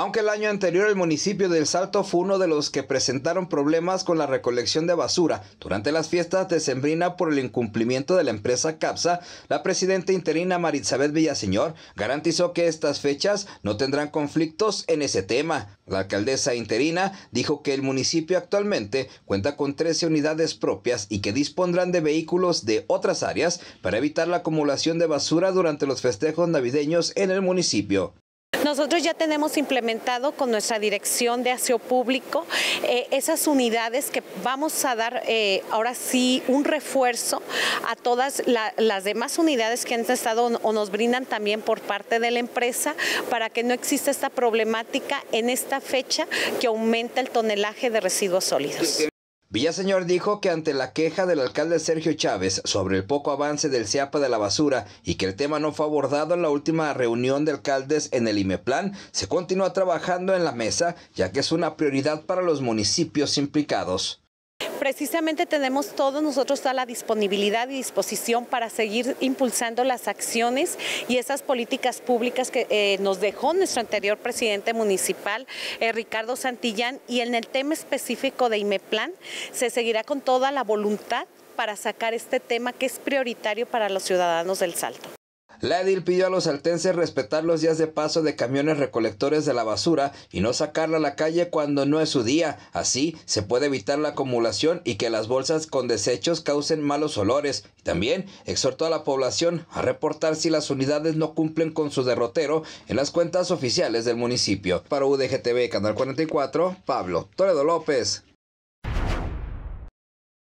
Aunque el año anterior el municipio del Salto fue uno de los que presentaron problemas con la recolección de basura durante las fiestas de Sembrina por el incumplimiento de la empresa CAPSA, la presidenta interina Marisabel Villaseñor garantizó que estas fechas no tendrán conflictos en ese tema. La alcaldesa interina dijo que el municipio actualmente cuenta con 13 unidades propias y que dispondrán de vehículos de otras áreas para evitar la acumulación de basura durante los festejos navideños en el municipio. Nosotros ya tenemos implementado con nuestra dirección de aseo público eh, esas unidades que vamos a dar eh, ahora sí un refuerzo a todas las demás unidades que han estado o nos brindan también por parte de la empresa para que no exista esta problemática en esta fecha que aumenta el tonelaje de residuos sólidos. Villaseñor dijo que ante la queja del alcalde Sergio Chávez sobre el poco avance del CIAPA de la basura y que el tema no fue abordado en la última reunión de alcaldes en el IMEPLAN, se continúa trabajando en la mesa ya que es una prioridad para los municipios implicados precisamente tenemos todos nosotros a la disponibilidad y disposición para seguir impulsando las acciones y esas políticas públicas que eh, nos dejó nuestro anterior presidente municipal, eh, Ricardo Santillán, y en el tema específico de IMEPLAN se seguirá con toda la voluntad para sacar este tema que es prioritario para los ciudadanos del Salto. La edil pidió a los altenses respetar los días de paso de camiones recolectores de la basura y no sacarla a la calle cuando no es su día. Así se puede evitar la acumulación y que las bolsas con desechos causen malos olores. También exhortó a la población a reportar si las unidades no cumplen con su derrotero en las cuentas oficiales del municipio. Para UDGTV, Canal 44, Pablo Toledo López.